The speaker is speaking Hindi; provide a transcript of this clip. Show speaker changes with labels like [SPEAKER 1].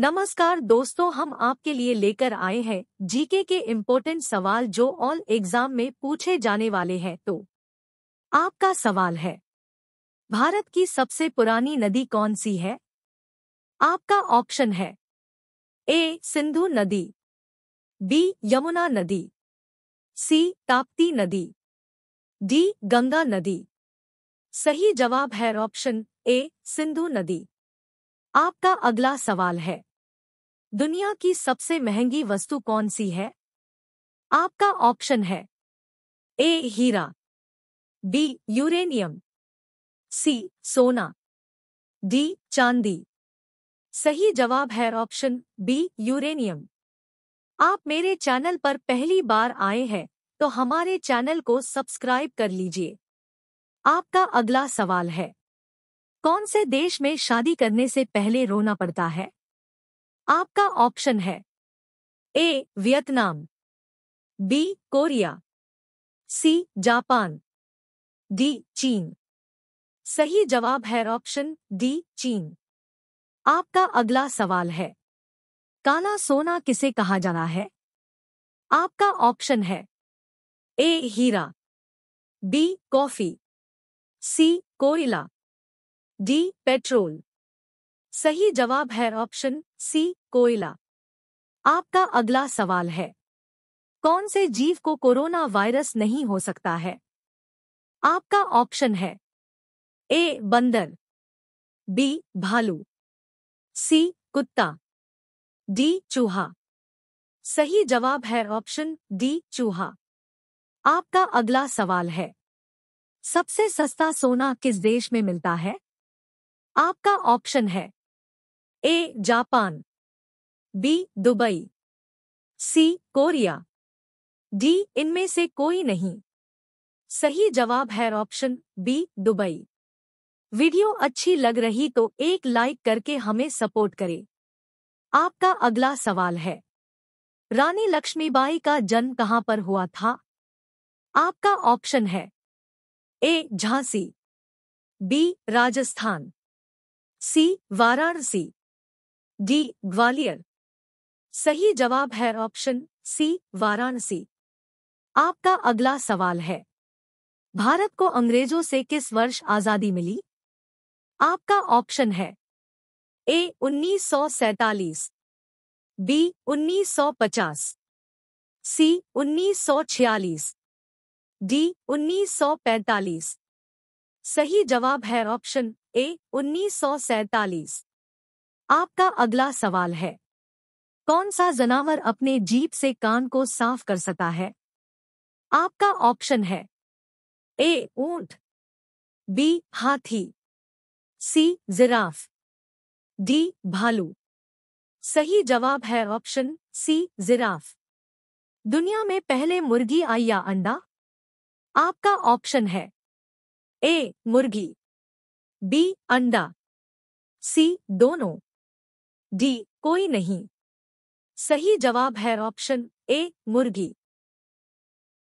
[SPEAKER 1] नमस्कार दोस्तों हम आपके लिए लेकर आए हैं जीके के इम्पोर्टेंट सवाल जो ऑल एग्जाम में पूछे जाने वाले हैं तो आपका सवाल है भारत की सबसे पुरानी नदी कौन सी है आपका ऑप्शन है ए सिंधु नदी बी यमुना नदी सी ताप्ती नदी डी गंगा नदी सही जवाब है ऑप्शन ए सिंधु नदी आपका अगला सवाल है दुनिया की सबसे महंगी वस्तु कौन सी है आपका ऑप्शन है ए हीरा बी यूरेनियम सी सोना डी चांदी सही जवाब है ऑप्शन बी यूरेनियम आप मेरे चैनल पर पहली बार आए हैं तो हमारे चैनल को सब्सक्राइब कर लीजिए आपका अगला सवाल है कौन से देश में शादी करने से पहले रोना पड़ता है आपका ऑप्शन है A Vietnam B Korea C Japan D चीन सही जवाब है ऑप्शन डी चीन आपका अगला सवाल है काला सोना किसे कहा जाना है आपका ऑप्शन है ए हीरा बी कॉफी सी कोयला डी पेट्रोल सही जवाब है ऑप्शन सी कोयला आपका अगला सवाल है कौन से जीव को कोरोना वायरस नहीं हो सकता है आपका ऑप्शन है ए बंदर बी भालू सी कुत्ता डी चूहा सही जवाब है ऑप्शन डी चूहा आपका अगला सवाल है सबसे सस्ता सोना किस देश में मिलता है आपका ऑप्शन है A Japan B Dubai C Korea D इनमें से कोई नहीं सही जवाब है ऑप्शन बी दुबई वीडियो अच्छी लग रही तो एक लाइक करके हमें सपोर्ट करें आपका अगला सवाल है रानी लक्ष्मीबाई का जन्म कहां पर हुआ था आपका ऑप्शन है A Jhansi B Rajasthan C Varanasi D Gwalior सही जवाब है ऑप्शन सी वाराणसी आपका अगला सवाल है भारत को अंग्रेजों से किस वर्ष आजादी मिली आपका ऑप्शन है ए 1947, बी 1950, सी 1946, डी 1945। सही जवाब है ऑप्शन ए 1947। आपका अगला सवाल है कौन सा जनावर अपने जीप से कान को साफ कर सकता है आपका ऑप्शन है ए ऊंट बी हाथी सी जिराफ डी भालू सही जवाब है ऑप्शन सी जिराफ दुनिया में पहले मुर्गी आई या अंडा आपका ऑप्शन है ए मुर्गी बी अंडा सी दोनों डी कोई नहीं सही जवाब है ऑप्शन ए मुर्गी